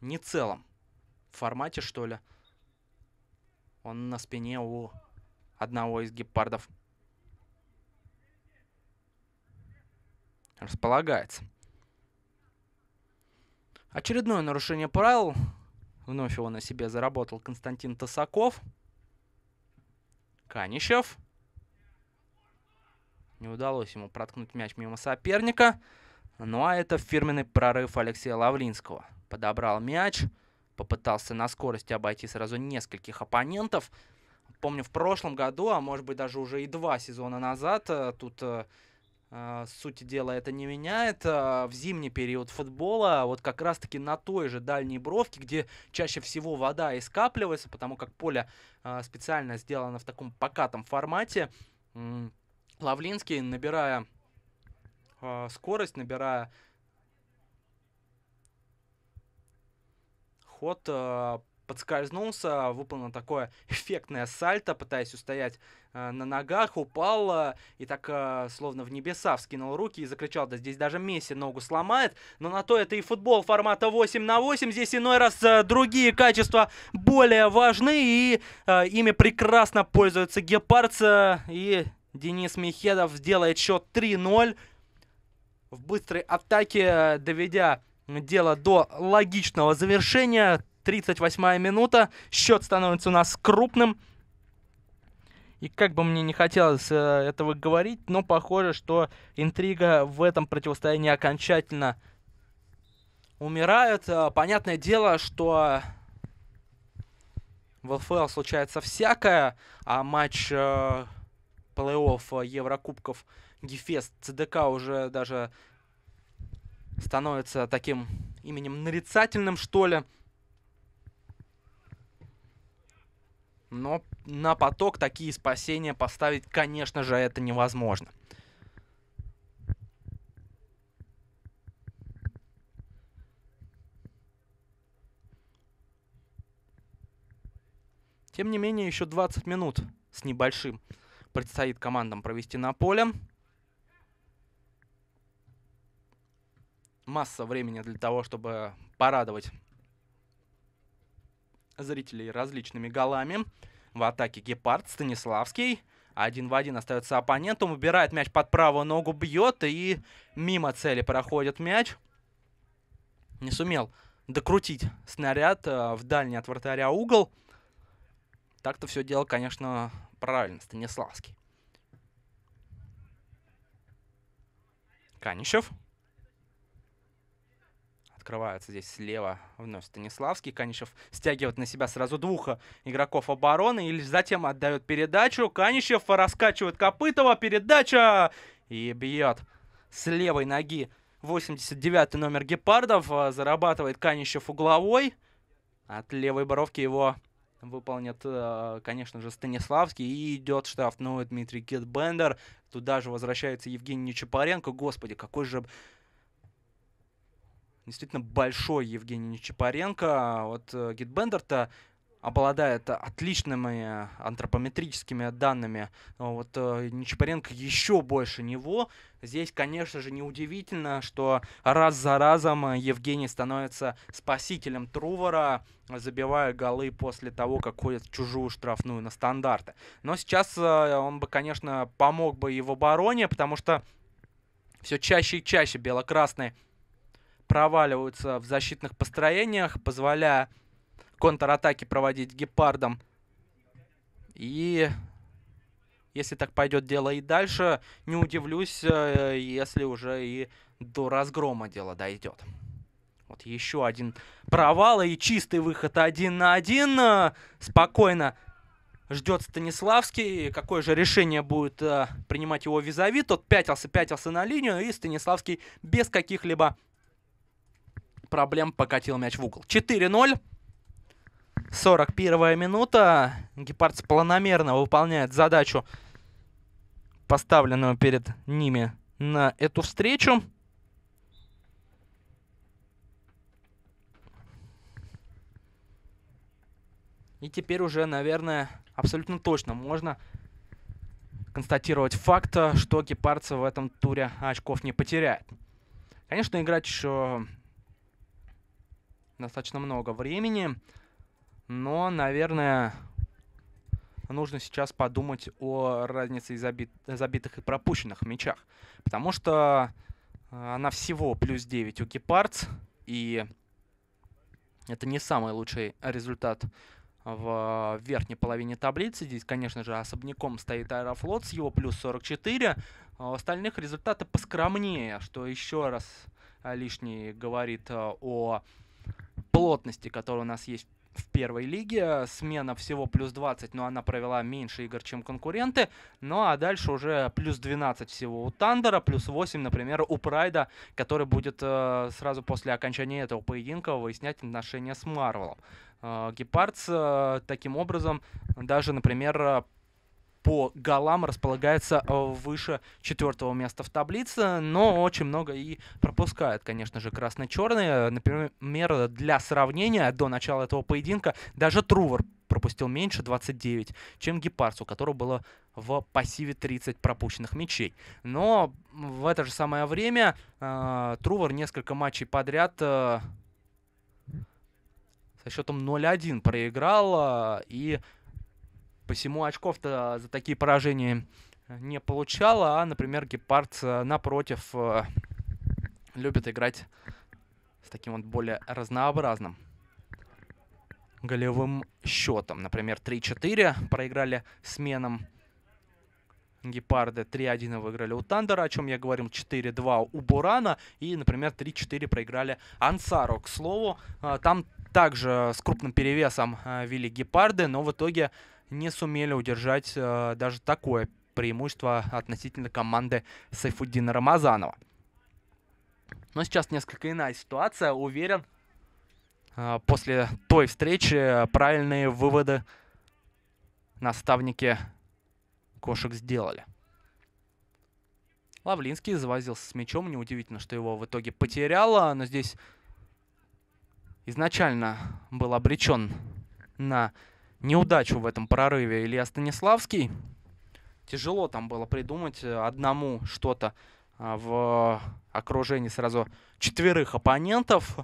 не целом формате, что ли. Он на спине у одного из гепардов. Располагается. Очередное нарушение правил. Вновь его на себе заработал Константин Тосаков. Канищев. Не удалось ему проткнуть мяч мимо соперника. Ну а это фирменный прорыв Алексея Лавлинского. Подобрал мяч, попытался на скорости обойти сразу нескольких оппонентов. Помню, в прошлом году, а может быть даже уже и два сезона назад, э, тут э, а, сути дела, это не меняет. А, в зимний период футбола вот как раз-таки на той же дальней бровке, где чаще всего вода и скапливается, потому как поле а, специально сделано в таком покатом формате, Лавлинский, набирая скорость, набирая ход, подскользнулся, выполнил такое эффектное сальто, пытаясь устоять э, на ногах, упал э, и так э, словно в небеса вскинул руки и закричал, да здесь даже Месси ногу сломает, но на то это и футбол формата 8 на 8, здесь иной раз э, другие качества более важны и э, ими прекрасно пользуются гепардцы э, и Денис Михедов сделает счет 3-0 в быстрой атаке, э, доведя дело до логичного завершения. 38-я минута. Счет становится у нас крупным. И как бы мне не хотелось э, этого говорить, но похоже, что интрига в этом противостоянии окончательно умирает. Э, понятное дело, что в ЛФЛ случается всякое, а матч э, плей-офф э, Еврокубков Гефест ЦДК уже даже становится таким именем нарицательным, что ли. Но на поток такие спасения поставить, конечно же, это невозможно. Тем не менее, еще 20 минут с небольшим предстоит командам провести на поле. Масса времени для того, чтобы порадовать зрителей различными голами. В атаке Гепард, Станиславский. Один в один остается оппонентом, убирает мяч под правую ногу, бьет и мимо цели проходит мяч. Не сумел докрутить снаряд э, в дальний от вратаря угол. Так-то все дело, конечно, правильно, Станиславский. Канищев открывается здесь слева вновь Станиславский. Канишев стягивает на себя сразу двух игроков обороны. И затем отдает передачу. Канишев раскачивает Копытова. Передача! И бьет с левой ноги 89 номер Гепардов. А, зарабатывает Канишев угловой. От левой боровки его выполнит, а, конечно же, Станиславский. И идет штрафной Дмитрий Гетбендер. Туда же возвращается Евгений Чапаренко. Господи, какой же действительно большой Евгений Чапаренко. Вот э, Гитбендер-то обладает отличными антропометрическими данными. Вот э, Нечапаренко еще больше него. Здесь, конечно же, неудивительно, что раз за разом Евгений становится спасителем Трувора, забивая голы после того, как ходит в чужую штрафную на стандарты. Но сейчас э, он бы, конечно, помог бы и в обороне, потому что все чаще и чаще белокрасные проваливаются в защитных построениях, позволяя контратаки проводить гепардом. И если так пойдет дело и дальше, не удивлюсь, э, если уже и до разгрома дело дойдет. Вот еще один провал и чистый выход один на один. Э, спокойно ждет Станиславский. Какое же решение будет э, принимать его визави? Тот пятился, пятился на линию, и Станиславский без каких-либо проблем покатил мяч в угол. 4-0. 41 минута. Гепардс планомерно выполняет задачу, поставленную перед ними на эту встречу. И теперь уже, наверное, абсолютно точно можно констатировать факт, что гепардцы в этом туре очков не потеряет. Конечно, играть еще достаточно много времени. Но, наверное, нужно сейчас подумать о разнице забит, забитых и пропущенных мячах. Потому что э, она всего плюс 9 у Гепардс. И это не самый лучший результат в верхней половине таблицы. Здесь, конечно же, особняком стоит Аэрофлот с его плюс 44. А у остальных результаты поскромнее, что еще раз э, лишний говорит э, о плотности, которая у нас есть в первой лиге. Смена всего плюс 20, но она провела меньше игр, чем конкуренты. Ну а дальше уже плюс 12 всего у Тандера, плюс 8, например, у Прайда, который будет э, сразу после окончания этого поединка выяснять отношения с Марвелом. Э, Гепардс э, таким образом даже, например, по голам располагается э, выше четвертого места в таблице, но очень много и пропускает, конечно же, красно-черные. Например, для сравнения, до начала этого поединка даже Трувор пропустил меньше 29, чем Гепарс, у которого было в пассиве 30 пропущенных мячей. Но в это же самое время э, Трувор несколько матчей подряд э, со счетом 0-1 проиграл э, и посему очков-то за такие поражения не получала, а, например, Гепард э, напротив э, любит играть с таким вот более разнообразным голевым счетом. Например, 3-4 проиграли сменам Гепарды, 3-1 выиграли у Тандера, о чем я говорил, 4-2 у Бурана и, например, 3-4 проиграли Ансару. К слову, э, там также с крупным перевесом вели Гепарды, но в итоге не сумели удержать э, даже такое преимущество относительно команды Сайфуддина Рамазанова. Но сейчас несколько иная ситуация. Уверен, э, после той встречи правильные выводы наставники кошек сделали. Лавлинский завозился с мячом. Неудивительно, что его в итоге потеряло. Но здесь изначально был обречен на неудачу в этом прорыве Илья Станиславский. Тяжело там было придумать э, одному что-то э, в окружении сразу четверых оппонентов.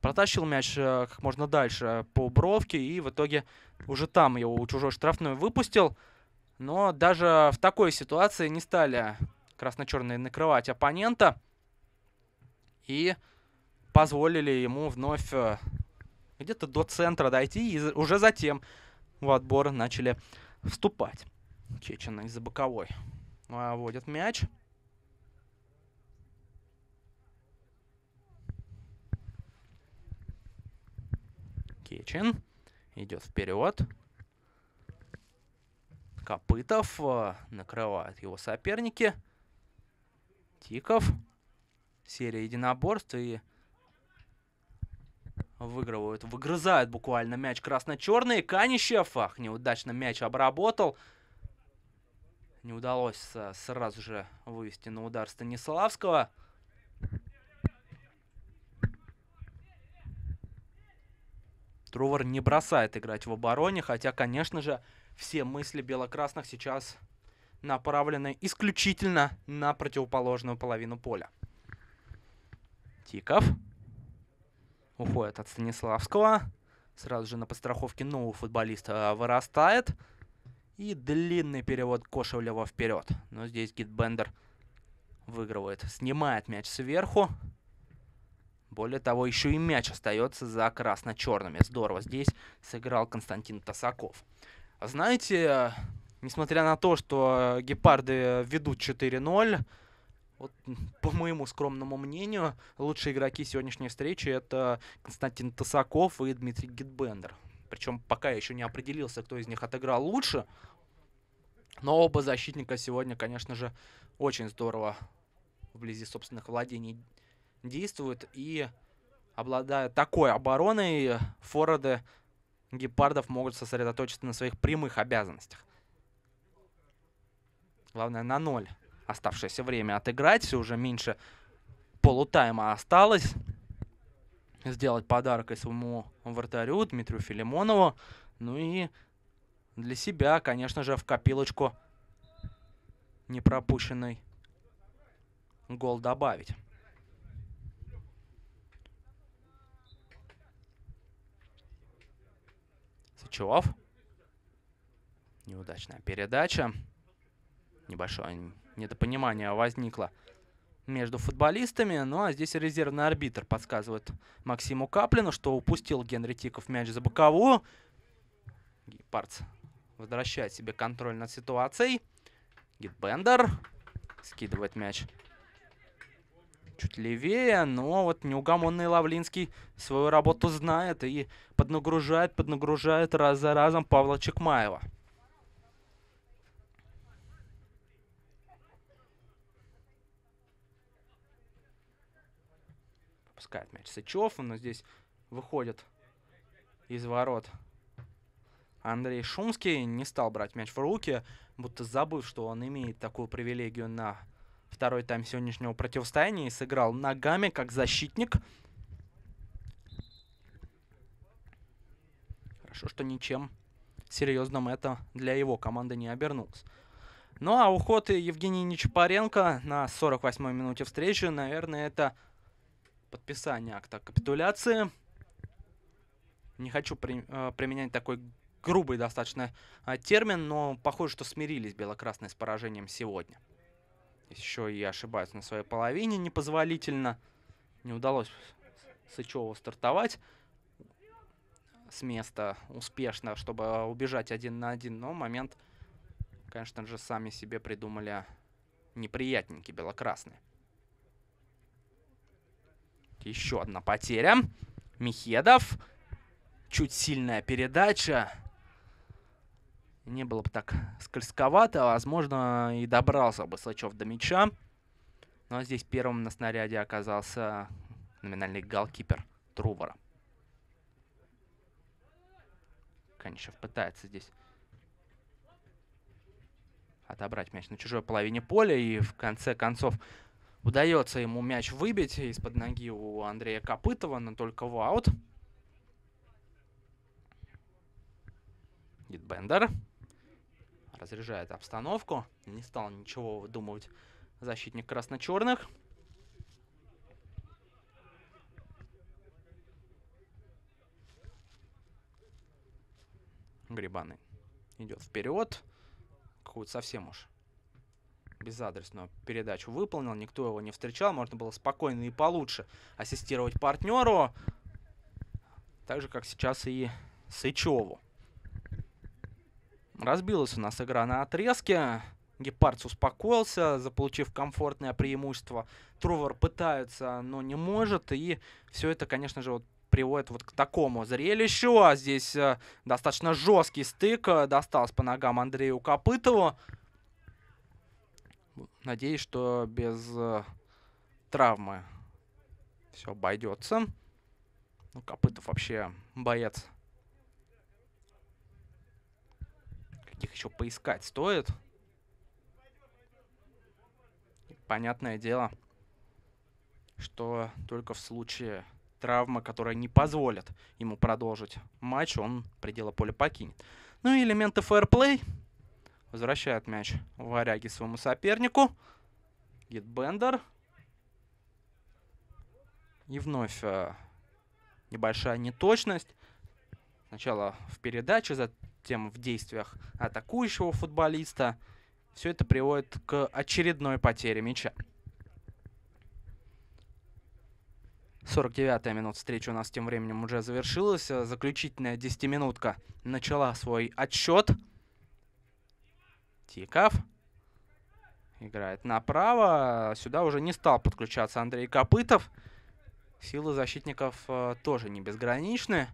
Протащил мяч э, как можно дальше по бровке и в итоге уже там его у чужой штрафной выпустил. Но даже в такой ситуации не стали красно-черные накрывать оппонента и позволили ему вновь где-то до центра дойти и уже затем в отбора начали вступать. Чечина из-за боковой а, вводит мяч. Кечин идет вперед. Копытов а, накрывают его соперники. Тиков. Серия единоборств и выигрывают, выгрызают буквально мяч красно-черные. Канищев, ах, неудачно мяч обработал. Не удалось э, сразу же вывести на удар Станиславского. Трувор не бросает играть в обороне, хотя, конечно же, все мысли белокрасных сейчас направлены исключительно на противоположную половину поля. Тиков уходит от Станиславского. Сразу же на подстраховке нового футболиста э, вырастает. И длинный перевод Кошевлева вперед. Но здесь Гитбендер выигрывает. Снимает мяч сверху. Более того, еще и мяч остается за красно-черными. Здорово здесь сыграл Константин Тасаков. Знаете, э, несмотря на то, что э, гепарды ведут 4-0, вот, по моему скромному мнению, лучшие игроки сегодняшней встречи это Константин Тасаков и Дмитрий Гитбендер. Причем пока я еще не определился, кто из них отыграл лучше. Но оба защитника сегодня, конечно же, очень здорово вблизи собственных владений действуют. И обладая такой обороной, форварды гепардов могут сосредоточиться на своих прямых обязанностях. Главное, на ноль оставшееся время отыграть. Все уже меньше полутайма осталось. Сделать подарок и своему вратарю Дмитрию Филимонову. Ну и для себя, конечно же, в копилочку непропущенный гол добавить. Сычев. Неудачная передача. небольшой недопонимание возникло между футболистами. Ну а здесь резервный арбитр подсказывает Максиму Каплину, что упустил Генри Тиков мяч за боковую. Гепардс возвращает себе контроль над ситуацией. Гитбендер скидывает мяч чуть левее, но вот неугомонный Лавлинский свою работу знает и поднагружает, поднагружает раз за разом Павла Чекмаева. пропускает мяч Сычев, но здесь выходит из ворот Андрей Шумский. Не стал брать мяч в руки, будто забыв, что он имеет такую привилегию на второй тайм сегодняшнего противостояния. И сыграл ногами как защитник. Хорошо, что ничем серьезным это для его команды не обернулось. Ну а уход Евгения Нечапаренко на 48-й минуте встречи, наверное, это подписание акта капитуляции. Не хочу при, э, применять такой грубый достаточно э, термин, но похоже, что смирились белокрасные с поражением сегодня. еще и ошибаются на своей половине непозволительно. Не удалось Сычеву стартовать с места успешно, чтобы убежать один на один. Но момент, конечно же, сами себе придумали неприятненький белокрасные. Еще одна потеря. Михедов. Чуть сильная передача. Не было бы так скользковато. А, возможно, и добрался бы Слачев до мяча. Но ну, а здесь первым на снаряде оказался номинальный голкипер Трувора. Канишев пытается здесь отобрать мяч на чужой половине поля. И в конце концов Удается ему мяч выбить из-под ноги у Андрея Копытова, но только в аут. Гитбендер разряжает обстановку. Не стал ничего выдумывать защитник красно-черных. Грибаны идет вперед. какой то совсем уж безадресную передачу выполнил, никто его не встречал, можно было спокойно и получше ассистировать партнеру, так же, как сейчас и Сычеву. Разбилась у нас игра на отрезке. Гепард успокоился, заполучив комфортное преимущество. Трувор пытается, но не может. И все это, конечно же, вот приводит вот к такому зрелищу. А здесь э, достаточно жесткий стык э, достался по ногам Андрею Копытову. Надеюсь, что без э, травмы все обойдется. Ну, Копытов вообще боец. Каких еще поискать стоит? Понятное дело, что только в случае травмы, которая не позволит ему продолжить матч, он предела поля покинет. Ну и элементы фэрплей Возвращает мяч варяги своему сопернику. Гитбендер. И вновь э, небольшая неточность. Сначала в передаче, затем в действиях атакующего футболиста. Все это приводит к очередной потере мяча. 49-я минута встречи у нас тем временем уже завершилась. Э, заключительная 10-минутка начала свой отсчет. Тиков. Играет направо. Сюда уже не стал подключаться Андрей Копытов. Силы защитников э, тоже не безграничны.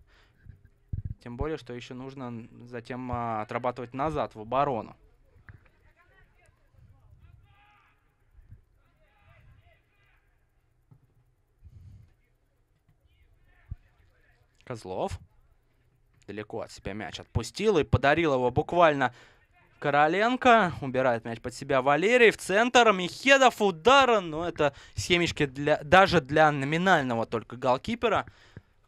Тем более, что еще нужно затем э, отрабатывать назад в оборону. Козлов далеко от себя мяч отпустил и подарил его буквально Короленко. Убирает мяч под себя Валерий. В центр. Михедов. Удара. Но ну, это схемички для, даже для номинального только голкипера,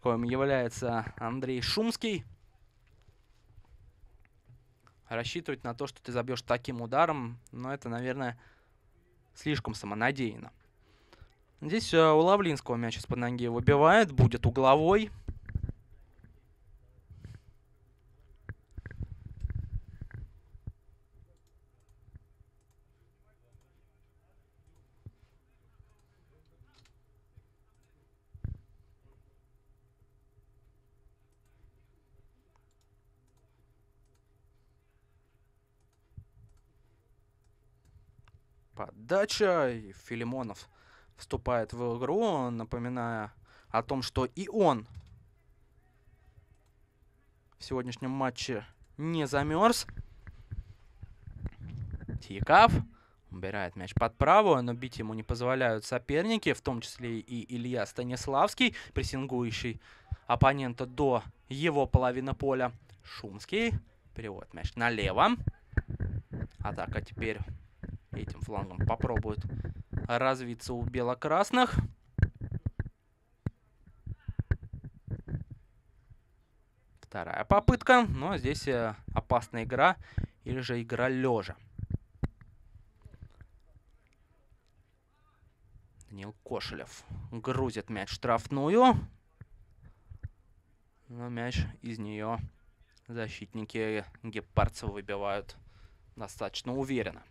коим является Андрей Шумский. Рассчитывать на то, что ты забьешь таким ударом, но ну, это, наверное, слишком самонадеянно. Здесь э, у Лавлинского мяч из-под ноги выбивает. Будет угловой. Подача, и Филимонов вступает в игру, напоминая о том, что и он в сегодняшнем матче не замерз. Тикав убирает мяч под правую, но бить ему не позволяют соперники, в том числе и Илья Станиславский, прессингующий оппонента до его половины поля. Шумский переводит мяч налево. Атака теперь этим флангом попробует развиться у белокрасных. Вторая попытка, но здесь э, опасная игра или же игра лежа. Данил Кошелев грузит мяч в штрафную. Но мяч из нее защитники гепардцев выбивают достаточно уверенно.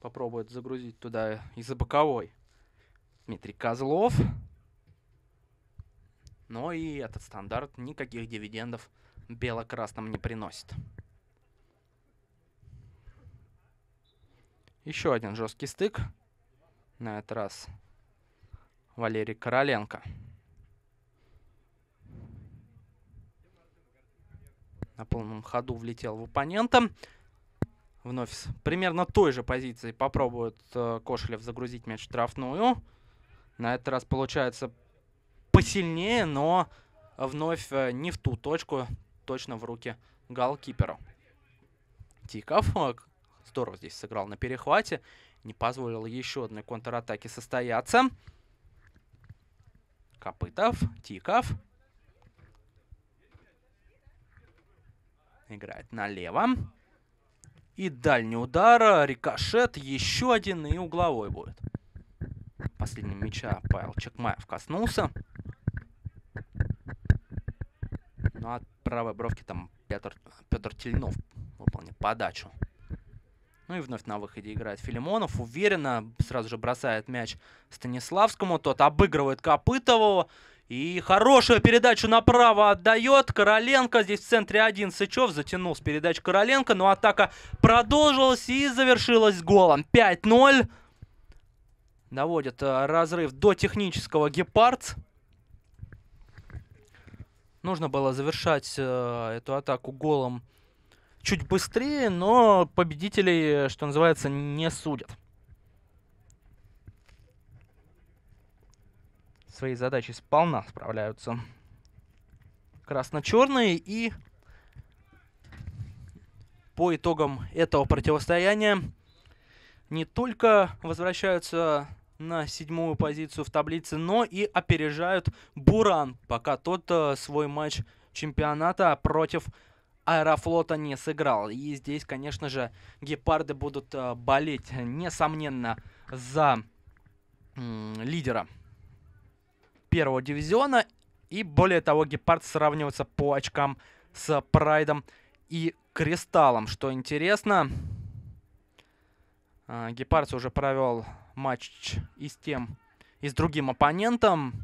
попробует загрузить туда из-за боковой Дмитрий Козлов. Но ну и этот стандарт никаких дивидендов бело-красным не приносит. Еще один жесткий стык. На этот раз Валерий Короленко. На полном ходу влетел в оппонента. Вновь офис. Примерно той же позиции попробует э, Кошелев загрузить мяч в штрафную. На этот раз получается посильнее, но вновь э, не в ту точку, точно в руки голкиперу. Тиков э, здорово здесь сыграл на перехвате. Не позволил еще одной контратаке состояться. Копытов, Тиков. Играет налево. И дальний удар, э, рикошет, еще один и угловой будет. Последним мяча Павел Чекмаев коснулся. Ну, от правой бровки там Петр, Петр Тельнов выполнил подачу. Ну и вновь на выходе играет Филимонов. Уверенно сразу же бросает мяч Станиславскому. Тот обыгрывает Копытову. И хорошую передачу направо отдает Короленко. Здесь в центре один Сычев затянул с передачи Короленко. Но атака продолжилась и завершилась голом. 5-0. Доводит э, разрыв до технического гепард. Нужно было завершать э, эту атаку голом чуть быстрее, но победителей, что называется, не судят. своей задачей сполна справляются. Красно-черные и по итогам этого противостояния не только возвращаются на седьмую позицию в таблице, но и опережают Буран, пока тот э, свой матч чемпионата против Аэрофлота не сыграл. И здесь, конечно же, гепарды будут э, болеть, несомненно, за лидера первого дивизиона. И более того, Гепард сравнивается по очкам с Прайдом и Кристаллом. Что интересно, а, Гепард уже провел матч и с тем, и с другим оппонентом.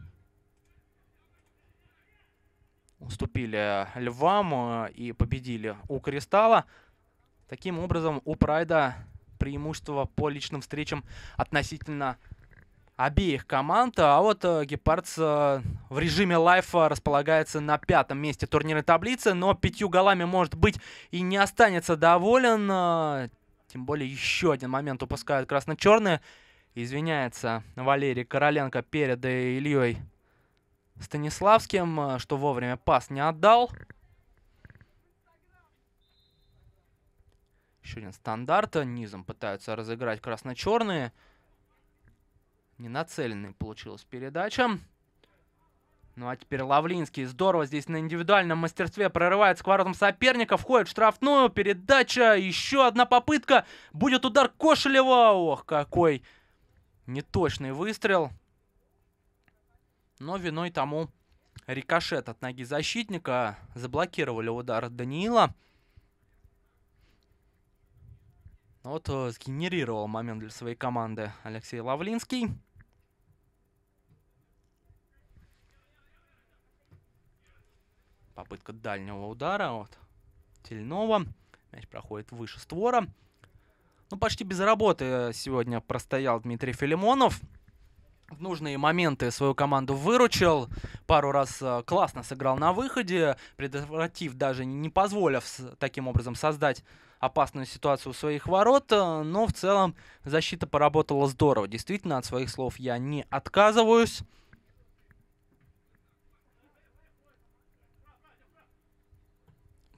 Уступили Львам а, и победили у Кристалла. Таким образом, у Прайда преимущество по личным встречам относительно обеих команд. А вот э, Гепардс э, в режиме лайфа располагается на пятом месте турнирной таблицы, но пятью голами, может быть, и не останется доволен. Э, тем более еще один момент упускают красно-черные. Извиняется Валерий Короленко перед Ильей Станиславским, что вовремя пас не отдал. Еще один стандарт. Низом пытаются разыграть красно-черные. Ненацеленной получилась передача. Ну а теперь Лавлинский здорово здесь на индивидуальном мастерстве прорывается к воротам соперника, входит в штрафную, передача, еще одна попытка, будет удар Кошелева, ох, какой неточный выстрел. Но виной тому рикошет от ноги защитника, заблокировали удар Даниила. Ну вот э, сгенерировал момент для своей команды Алексей Лавлинский. Попытка дальнего удара от Тельнова. Мяч проходит выше створа. Ну, почти без работы сегодня простоял Дмитрий Филимонов. В нужные моменты свою команду выручил. Пару раз э, классно сыграл на выходе, предотвратив, даже не позволив таким образом создать опасную ситуацию у своих ворот, э, но в целом защита поработала здорово. Действительно, от своих слов я не отказываюсь.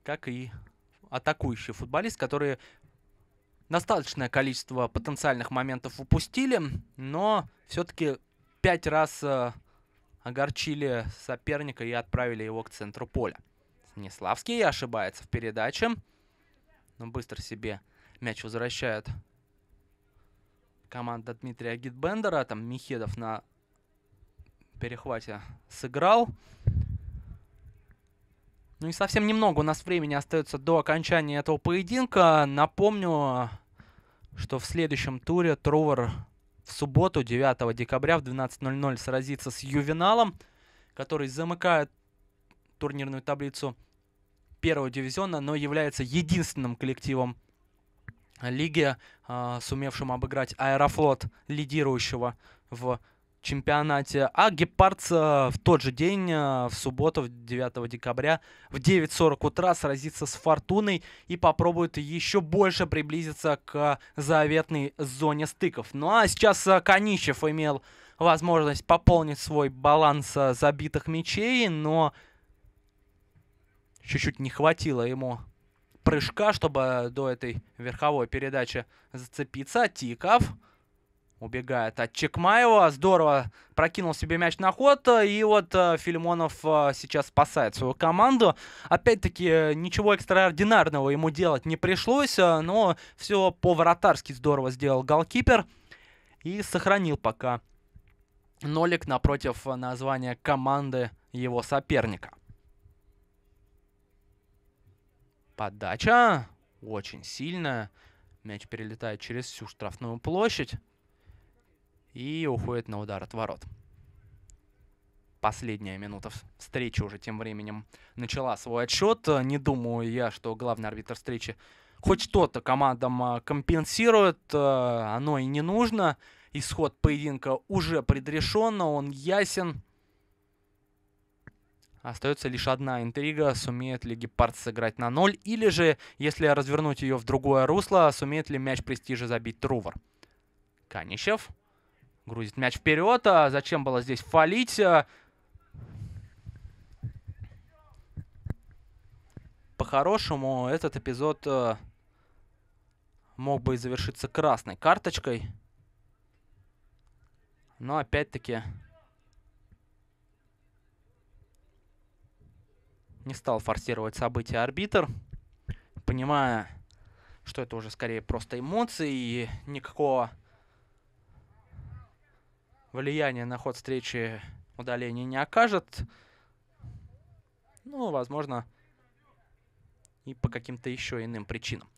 Как и атакующий футболист, которые достаточное количество потенциальных моментов упустили, но все-таки пять раз э, огорчили соперника и отправили его к центру поля. Неславский ошибается в передаче но быстро себе мяч возвращает команда Дмитрия Гитбендера. Там Михедов на перехвате сыграл. Ну и совсем немного у нас времени остается до окончания этого поединка. Напомню, что в следующем туре Трувор в субботу, 9 декабря в 12.00 сразится с Ювеналом, который замыкает турнирную таблицу первого дивизиона, но является единственным коллективом лиги, а, сумевшим обыграть Аэрофлот, лидирующего в чемпионате. А Гепардс э, в тот же день, э, в субботу, 9 декабря, в 9.40 утра сразится с Фортуной и попробует еще больше приблизиться к заветной зоне стыков. Ну а сейчас э, Конищев имел возможность пополнить свой баланс забитых мячей, но чуть-чуть не хватило ему прыжка, чтобы до этой верховой передачи зацепиться. Тиков убегает от Чекмаева. Здорово прокинул себе мяч на ход. И вот э, Филимонов э, сейчас спасает свою команду. Опять-таки, э, ничего экстраординарного ему делать не пришлось. Но все по-вратарски здорово сделал голкипер. И сохранил пока нолик напротив названия команды его соперника. Подача очень сильная. Мяч перелетает через всю штрафную площадь и уходит на удар от ворот. Последняя минута встречи уже тем временем начала свой отчет. Не думаю я, что главный арбитр встречи хоть что-то командам а, компенсирует. Э, оно и не нужно. Исход поединка уже предрешен, он ясен. Остается лишь одна интрига, сумеет ли Гепард сыграть на ноль, или же, если развернуть ее в другое русло, сумеет ли мяч престижа забить Трувор. Канищев грузит мяч вперед, а зачем было здесь фалить? По-хорошему, этот эпизод э, мог бы и завершиться красной карточкой. Но опять-таки Не стал форсировать события арбитр, понимая, что это уже скорее просто эмоции и никакого влияния на ход встречи удаления не окажет. Ну, возможно, и по каким-то еще иным причинам.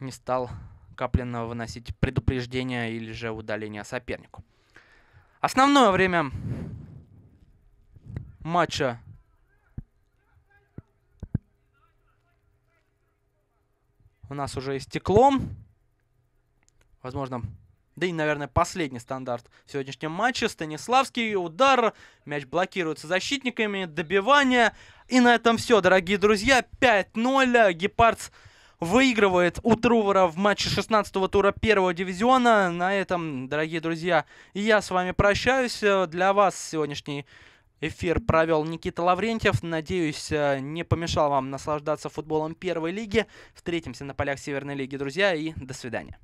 Не стал Каплин выносить предупреждение или же удаление сопернику. Основное время матча у нас уже и стеклом. Возможно, да и, наверное, последний стандарт в сегодняшнем матче. Станиславский, удар, мяч блокируется защитниками, добивание. И на этом все, дорогие друзья. 5-0. Гепардс выигрывает у Трувора в матче 16-го тура первого дивизиона. На этом, дорогие друзья, я с вами прощаюсь. Для вас сегодняшний Эфир провел Никита Лаврентьев. Надеюсь, э, не помешал вам наслаждаться футболом первой лиги. Встретимся на полях Северной лиги, друзья, и до свидания.